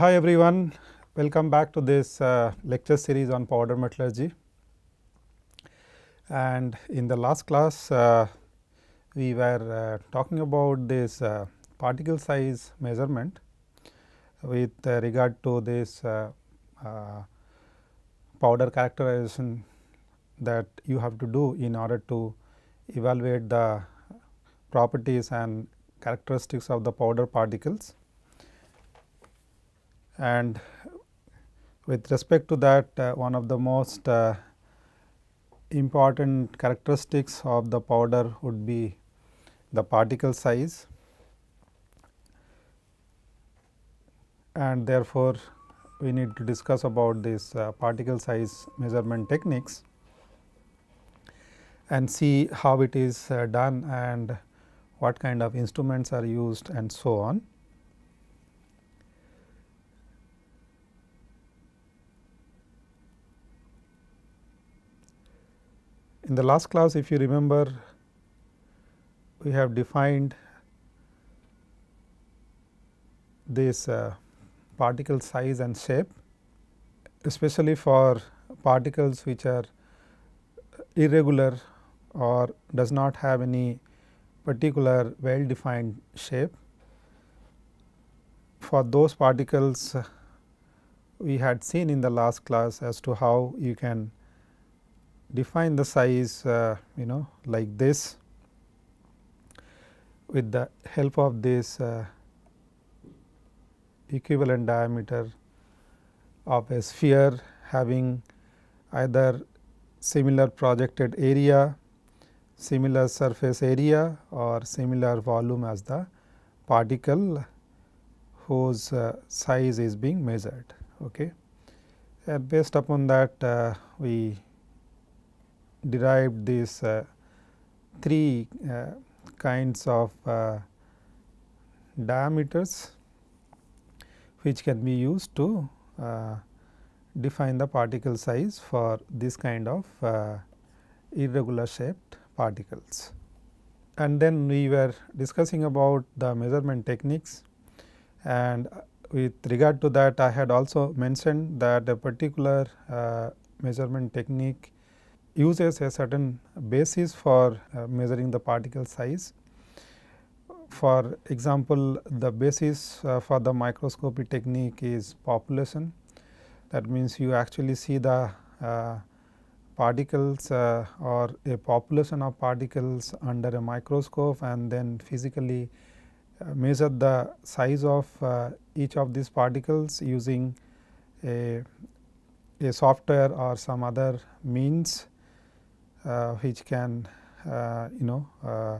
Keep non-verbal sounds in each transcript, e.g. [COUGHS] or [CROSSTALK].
Hi everyone, welcome back to this uh, lecture series on powder metallurgy. And in the last class, uh, we were uh, talking about this uh, particle size measurement with uh, regard to this uh, powder characterization that you have to do in order to evaluate the properties and characteristics of the powder particles and with respect to that uh, one of the most uh, important characteristics of the powder would be the particle size and therefore, we need to discuss about this uh, particle size measurement techniques and see how it is uh, done and what kind of instruments are used and so on. In the last class if you remember we have defined this uh, particle size and shape especially for particles which are irregular or does not have any particular well defined shape. For those particles uh, we had seen in the last class as to how you can define the size uh, you know like this with the help of this uh, equivalent diameter of a sphere having either similar projected area, similar surface area or similar volume as the particle whose uh, size is being measured. Okay. And based upon that uh, we derived these uh, three uh, kinds of uh, diameters which can be used to define the particle size for this kind of uh, irregular shaped particles. And then we were discussing about the measurement techniques and with regard to that I had also mentioned that a particular uh, measurement technique Uses a certain basis for uh, measuring the particle size. For example, the basis uh, for the microscopy technique is population. That means you actually see the uh, particles uh, or a population of particles under a microscope and then physically uh, measure the size of uh, each of these particles using a, a software or some other means uh, which can uh, you know uh,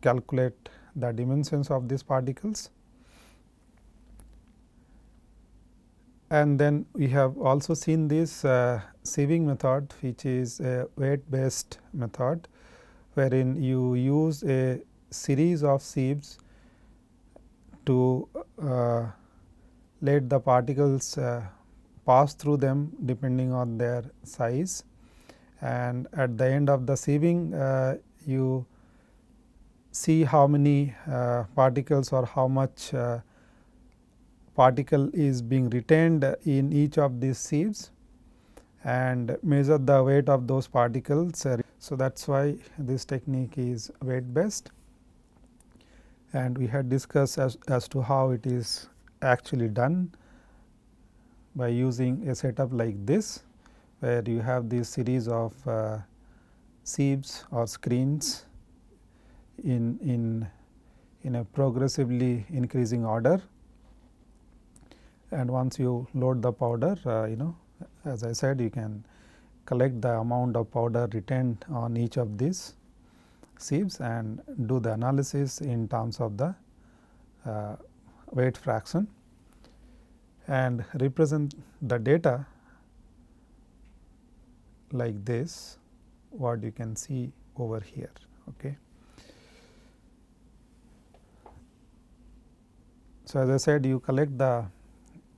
calculate the dimensions of these particles. And then we have also seen this uh, sieving method which is a weight based method wherein you use a series of sieves to uh, let the particles uh, pass through them depending on their size and at the end of the sieving uh, you see how many uh, particles or how much uh, particle is being retained in each of these sieves and measure the weight of those particles. So, that is why this technique is weight based and we had discussed as, as to how it is actually done by using a setup like this where you have this series of uh, sieves or screens in, in, in a progressively increasing order and once you load the powder uh, you know as I said you can collect the amount of powder retained on each of these sieves and do the analysis in terms of the uh, weight fraction and represent the data like this what you can see over here. Okay. So, as I said you collect the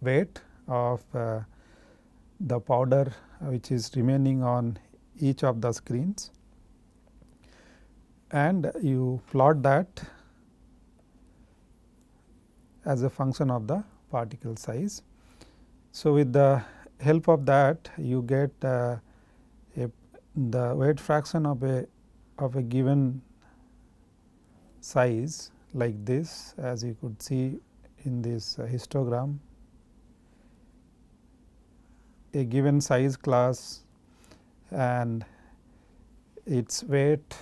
weight of uh, the powder which is remaining on each of the screens and you plot that as a function of the particle size. So, with the help of that you get uh, the weight fraction of a of a given size like this as you could see in this uh, histogram a given size class and its weight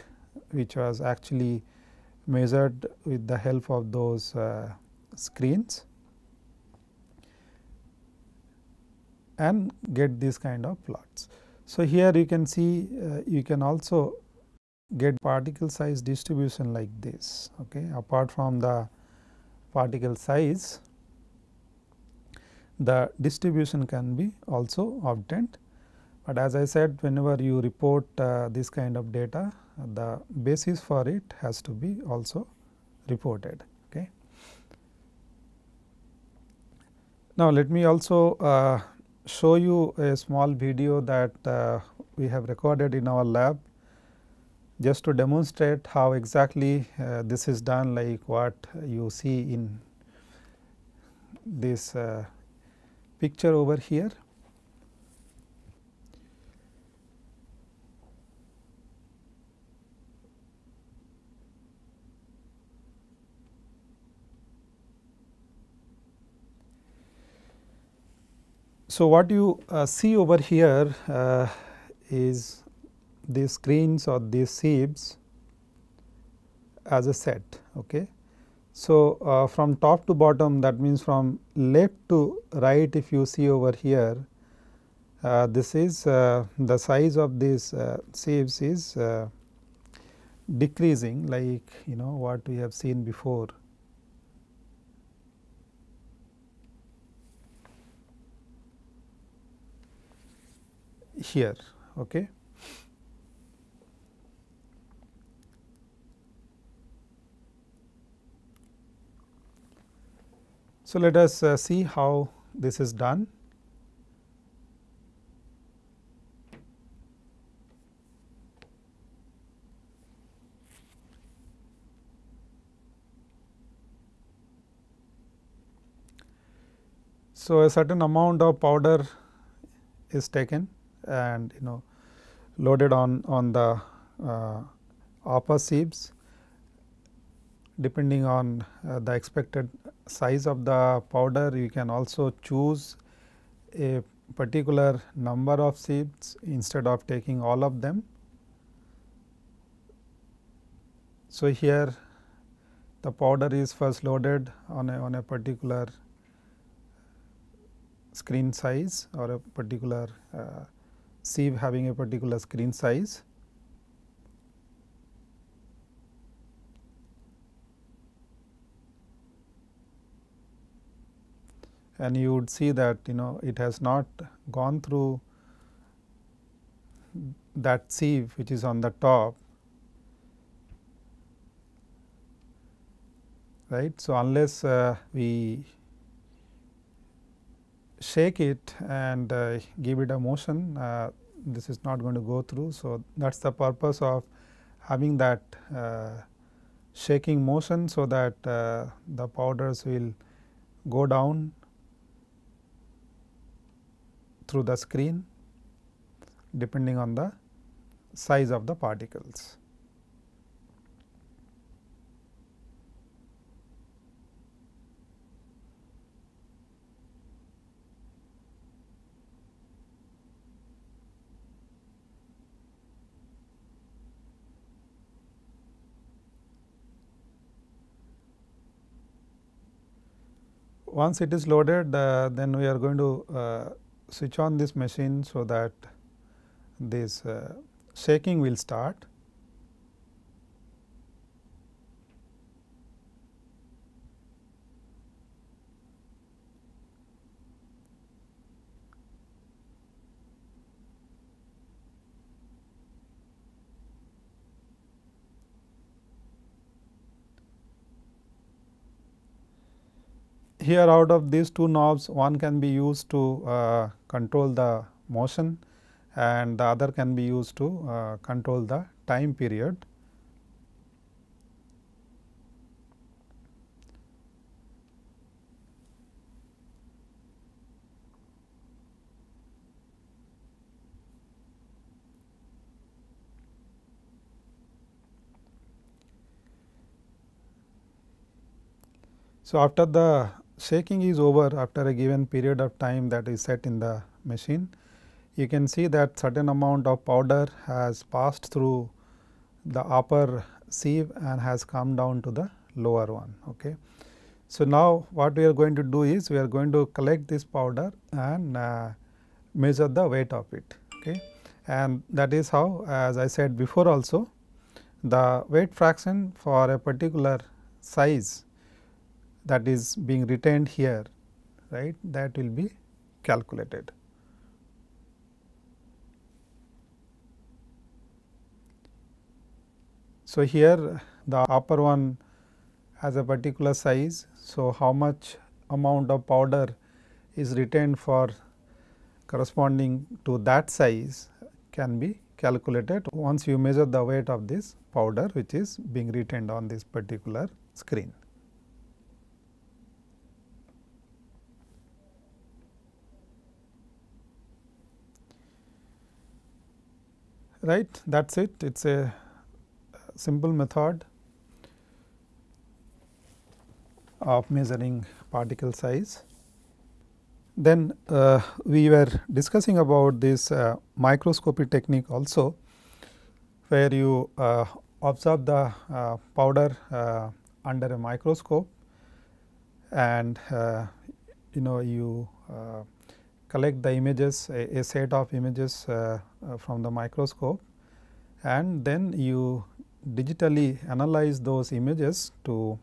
which was actually measured with the help of those uh, screens and get these kind of plots. So, here you can see uh, you can also get particle size distribution like this okay apart from the particle size the distribution can be also obtained. But as I said whenever you report uh, this kind of data the basis for it has to be also reported. Okay. Now, let me also uh, show you a small video that uh, we have recorded in our lab just to demonstrate how exactly uh, this is done like what you see in this uh, picture over here. So, what you uh, see over here uh, is these screens or these sieves as a set. Okay. So, uh, from top to bottom that means from left to right if you see over here uh, this is uh, the size of these uh, sieves is decreasing like you know what we have seen before here. Okay. So, let us uh, see how this is done. So, a certain amount of powder is taken and you know loaded on on the uh, upper sieves depending on uh, the expected size of the powder you can also choose a particular number of sieves instead of taking all of them. So, here the powder is first loaded on a, on a particular screen size or a particular uh, sieve having a particular screen size. and you would see that you know it has not gone through that sieve which is on the top right. So, unless uh, we shake it and uh, give it a motion, uh, this is not going to go through. So, that is the purpose of having that uh, shaking motion, so that uh, the powders will go down through the screen depending on the size of the particles. once it is loaded uh, then we are going to uh, switch on this machine so that this uh, shaking will start here out of these two knobs one can be used to uh, control the motion and the other can be used to uh, control the time period. So, after the shaking is over after a given period of time that is set in the machine. You can see that certain amount of powder has passed through the upper sieve and has come down to the lower one. Okay. So, now what we are going to do is we are going to collect this powder and uh, measure the weight of it. Okay. And that is how as I said before also the weight fraction for a particular size that is being retained here right that will be calculated. So, here the upper one has a particular size. So, how much amount of powder is retained for corresponding to that size can be calculated once you measure the weight of this powder which is being retained on this particular screen. right that is it it is a simple method of measuring particle size. Then uh, we were discussing about this uh, microscopy technique also where you uh, observe the uh, powder uh, under a microscope and uh, you know you collect the images a, a set of images uh, uh, from the microscope and then you digitally analyze those images to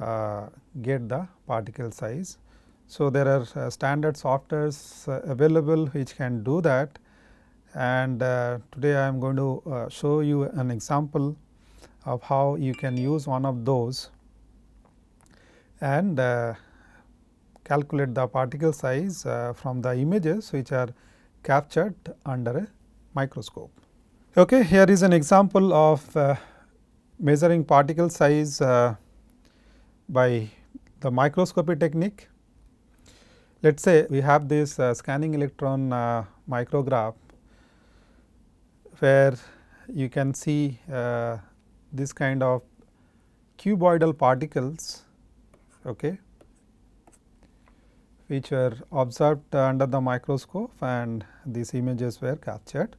uh, get the particle size. So, there are uh, standard softwares uh, available which can do that and uh, today I am going to show you an example of how you can use one of those and calculate the particle size uh, from the images which are captured under a microscope. Okay, here is an example of uh, measuring particle size uh, by the microscopy technique. Let us say we have this uh, scanning electron uh, micrograph where you can see uh, this kind of cuboidal particles okay, which were observed under the microscope and these images were captured.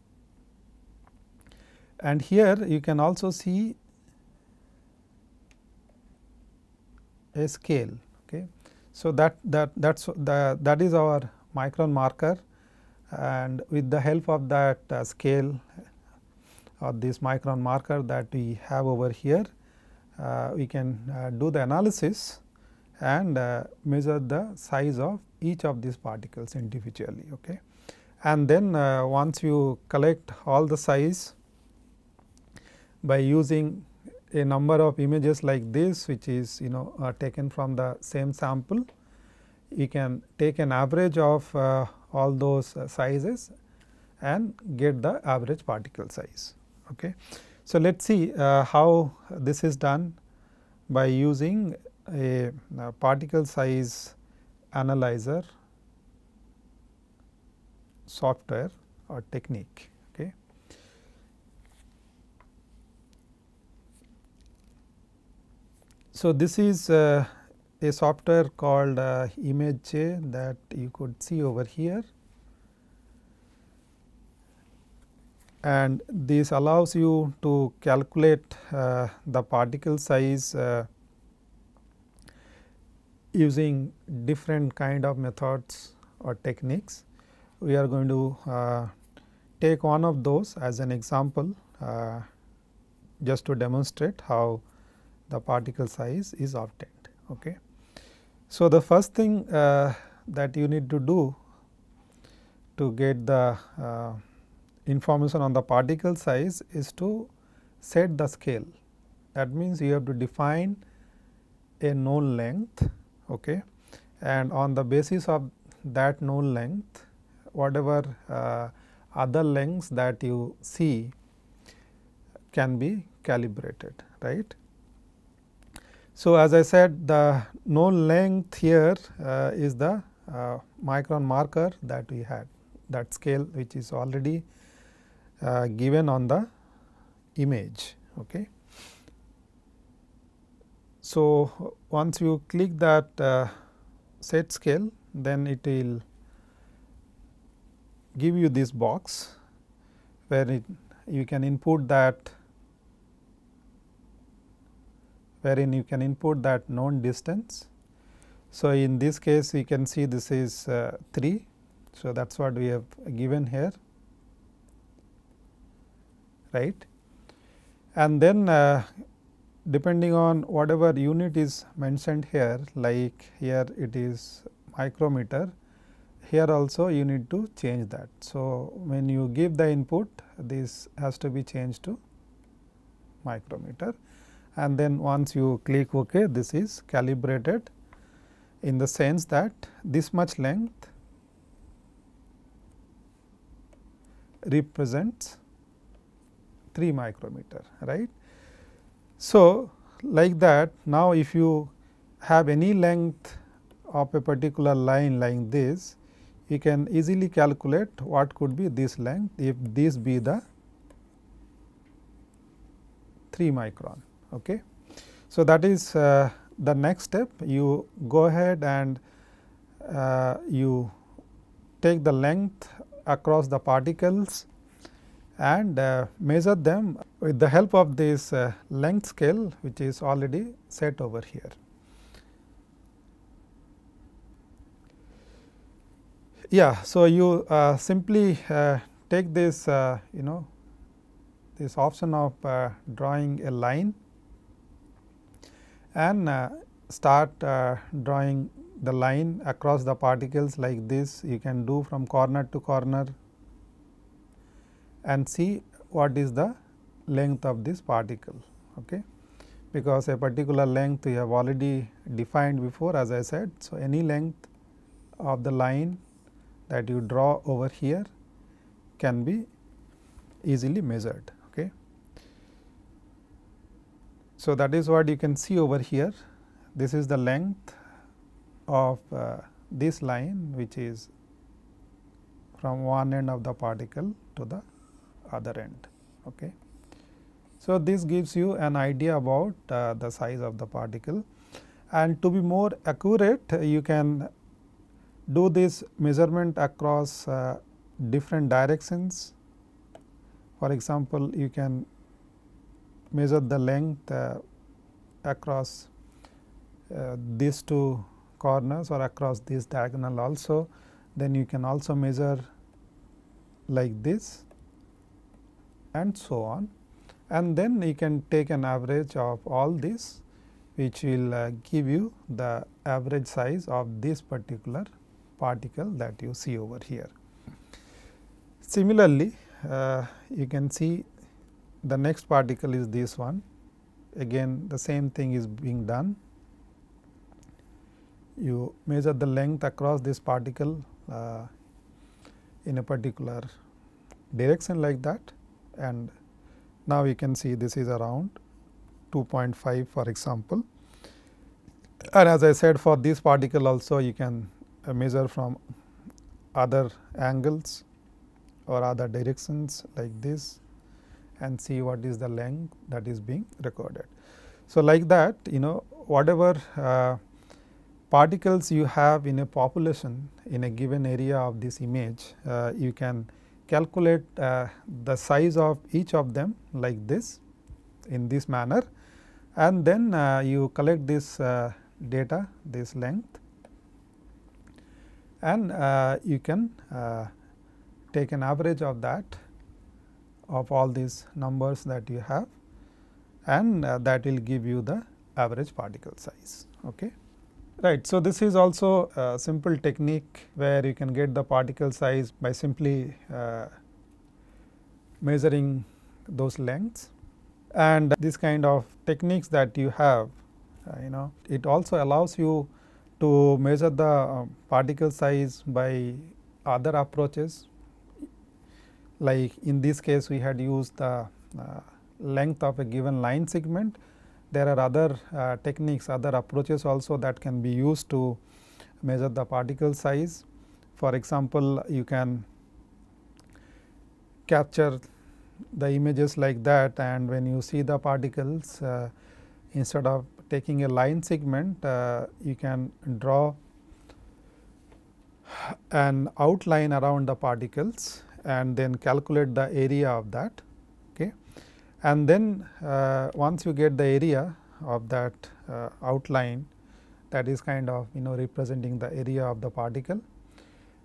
And here you can also see a scale. Okay. So, that that that's the that is our micron marker and with the help of that uh, scale or this micron marker that we have over here, uh, we can uh, do the analysis and uh, measure the size of each of these particles individually. Okay. And then uh, once you collect all the size by using a number of images like this which is you know uh, taken from the same sample, you can take an average of uh, all those uh, sizes and get the average particle size. Okay. So, let us see uh, how this is done by using a, a particle size analyzer software or technique. Okay. So, this is uh, a software called uh, image that you could see over here and this allows you to calculate uh, the particle size uh, using different kind of methods or techniques. We are going to uh, take one of those as an example uh, just to demonstrate how the particle size is obtained. Okay. So, the first thing uh, that you need to do to get the uh, information on the particle size is to set the scale. That means, you have to define a known length okay. and on the basis of that known length whatever uh, other lengths that you see can be calibrated right. So, as I said the known length here uh, is the uh, micron marker that we had that scale which is already uh, given on the image. Okay. So, once you click that uh, set scale then it will give you this box where it, you can input that wherein you can input that known distance. So, in this case you can see this is uh, 3. So, that is what we have given here right and then uh, depending on whatever unit is mentioned here like here it is micrometer here also you need to change that. So, when you give the input this has to be changed to micrometer and then once you click OK this is calibrated in the sense that this much length represents 3 micrometer right so, like that now if you have any length of a particular line like this, you can easily calculate what could be this length if this be the 3 micron. Okay. So, that is uh, the next step you go ahead and uh, you take the length across the particles and uh, measure them with the help of this uh, length scale which is already set over here. Yeah, so you uh, simply uh, take this uh, you know this option of uh, drawing a line and start drawing the line across the particles like this you can do from corner to corner and see what is the length of this particle. Okay. Because a particular length we have already defined before as I said. So, any length of the line that you draw over here can be easily measured. Okay. So, that is what you can see over here. This is the length of uh, this line which is from one end of the particle to the other end. Okay. So, this gives you an idea about uh, the size of the particle and to be more accurate you can do this measurement across uh, different directions. For example, you can measure the length uh, across uh, these two corners or across this diagonal also. Then you can also measure like this and so on. And then you can take an average of all these which will uh, give you the average size of this particular particle that you see over here. Similarly, uh, you can see the next particle is this one again the same thing is being done. You measure the length across this particle uh, in a particular direction like that and now you can see this is around 2.5 for example. And as I said for this particle also you can uh, measure from other angles or other directions like this and see what is the length that is being recorded. So, like that you know whatever uh, particles you have in a population in a given area of this image, uh, you can calculate uh, the size of each of them like this in this manner and then uh, you collect this uh, data this length and uh, you can uh, take an average of that of all these numbers that you have and that will give you the average particle size. Okay. Right. So, this is also a simple technique where you can get the particle size by simply uh, measuring those lengths and this kind of techniques that you have uh, you know it also allows you to measure the uh, particle size by other approaches like in this case we had used the uh, length of a given line segment there are other uh, techniques, other approaches also that can be used to measure the particle size. For example, you can capture the images like that and when you see the particles uh, instead of taking a line segment, uh, you can draw an outline around the particles and then calculate the area of that and then uh, once you get the area of that uh, outline that is kind of you know representing the area of the particle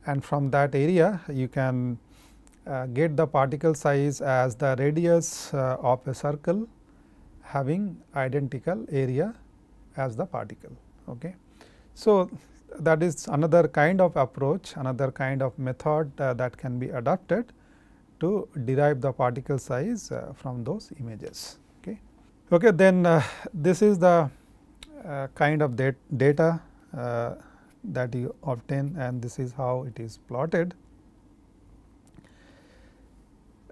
and from that area you can uh, get the particle size as the radius uh, of a circle having identical area as the particle. Okay. So, that is another kind of approach, another kind of method uh, that can be adopted to derive the particle size uh, from those images. Okay, okay then uh, this is the uh, kind of dat data that you obtain and this is how it is plotted.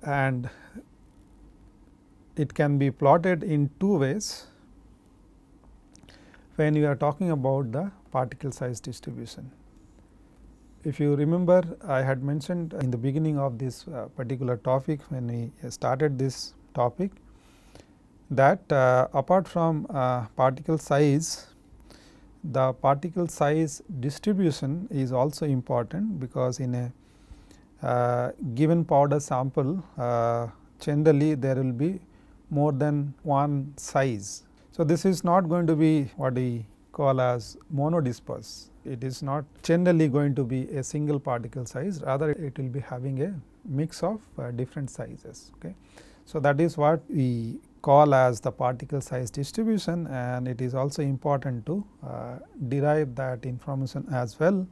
And it can be plotted in two ways when you are talking about the particle size distribution. If you remember, I had mentioned in the beginning of this uh, particular topic when we started this topic that uh, apart from uh, particle size, the particle size distribution is also important because in a uh, given powder sample uh, generally there will be more than one size. So, this is not going to be what we call as monodisperse. It is not generally going to be a single particle size rather it will be having a mix of uh, different sizes. Okay. So, that is what we call as the particle size distribution and it is also important to uh, derive that information as well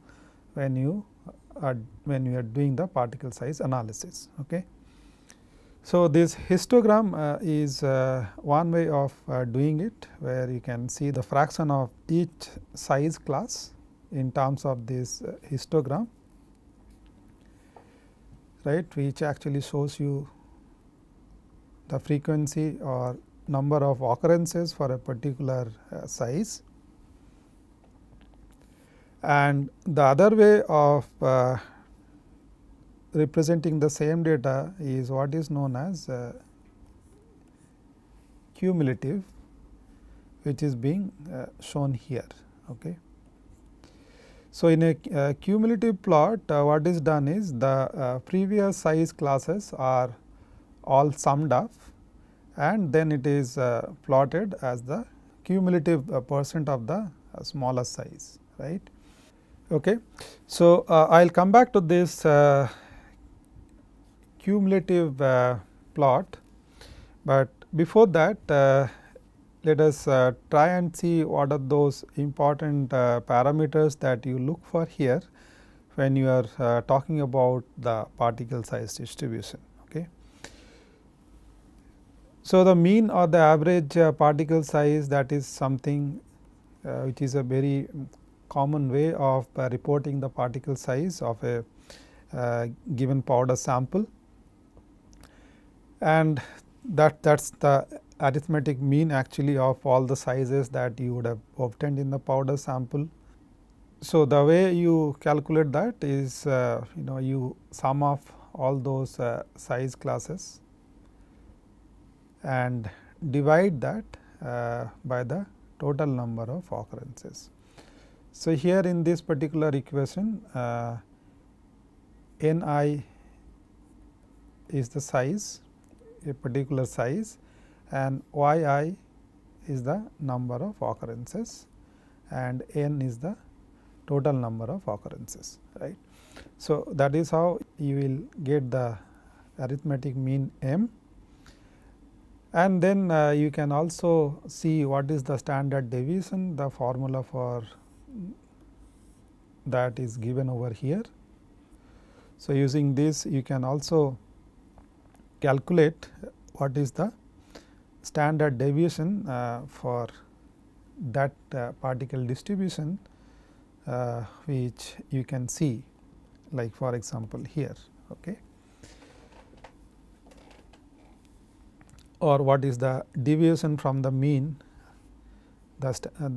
when you are uh, when you are doing the particle size analysis. Okay. So, this histogram uh, is uh, one way of uh, doing it where you can see the fraction of each size class in terms of this uh, histogram right which actually shows you the frequency or number of occurrences for a particular uh, size. And the other way of uh, representing the same data is what is known as uh, cumulative which is being uh, shown here. Okay. So, in a uh, cumulative plot uh, what is done is the uh, previous size classes are all summed up and then it is plotted as the cumulative percent of the smallest size right. Okay. So, uh, I will come back to this uh, cumulative uh, plot, but before that uh, let us uh, try and see what are those important parameters that you look for here when you are talking about the particle size distribution. So, the mean or the average uh, particle size that is something uh, which is a very common way of uh, reporting the particle size of a given powder sample and that that is the arithmetic mean actually of all the sizes that you would have obtained in the powder sample. So, the way you calculate that is uh, you know you sum of all those uh, size classes and divide that uh, by the total number of occurrences. So, here in this particular equation uh, n i is the size a particular size and y i is the number of occurrences and n is the total number of occurrences right. So, that is how you will get the arithmetic mean m and then uh, you can also see what is the standard deviation the formula for that is given over here. So, using this you can also calculate what is the standard deviation uh, for that uh, particle distribution uh, which you can see like for example here okay or what is the deviation from the mean that, uh,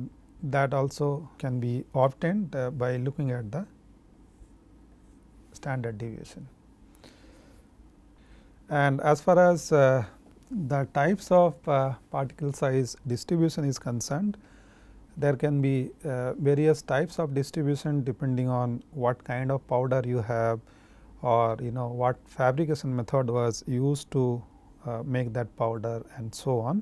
that also can be obtained uh, by looking at the standard deviation. And as far as uh, the types of uh, particle size distribution is concerned, there can be uh, various types of distribution depending on what kind of powder you have or you know what fabrication method was used to uh, make that powder and so on.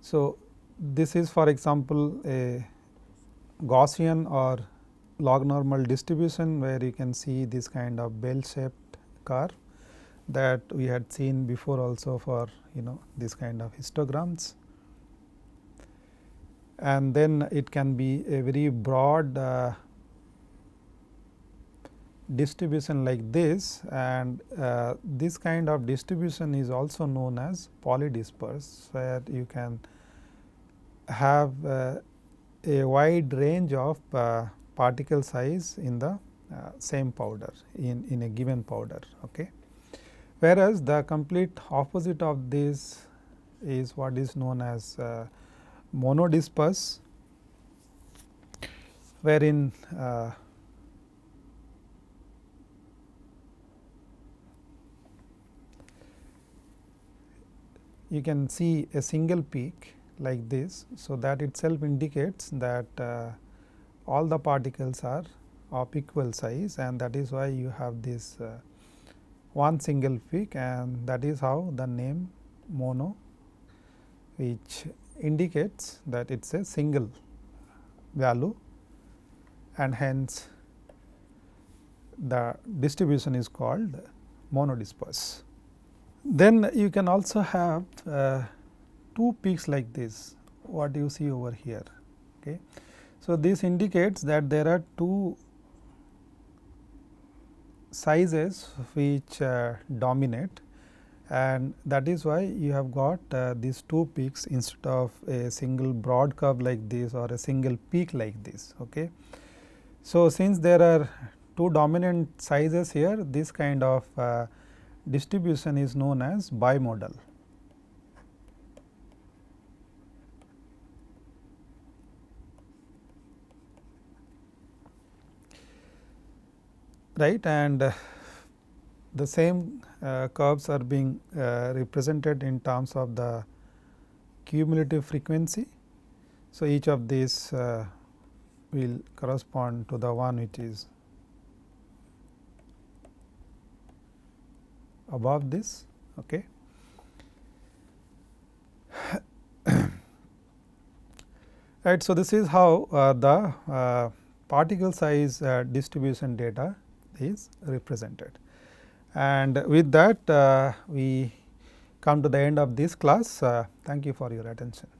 So, this is for example a Gaussian or log normal distribution where you can see this kind of bell shaped curve that we had seen before also for you know this kind of histograms. And then it can be a very broad uh, distribution like this and uh, this kind of distribution is also known as polydisperse where you can have uh, a wide range of uh, particle size in the uh, same powder in, in a given powder. Okay whereas the complete opposite of this is what is known as uh, monodisperse wherein uh, you can see a single peak like this. So, that itself indicates that uh, all the particles are of equal size and that is why you have this uh, one single peak and that is how the name mono which indicates that it is a single value and hence the distribution is called monodisperse. Then you can also have uh, two peaks like this what you see over here. Okay. So, this indicates that there are two sizes which uh, dominate and that is why you have got uh, these two peaks instead of a single broad curve like this or a single peak like this. Okay. So, since there are two dominant sizes here this kind of uh, distribution is known as bimodal right and uh, the same uh, curves are being uh, represented in terms of the cumulative frequency. So, each of these uh, will correspond to the one which is above this. Okay. [COUGHS] right. So, this is how uh, the uh, particle size distribution data is represented. And with that, uh, we come to the end of this class. Uh, thank you for your attention.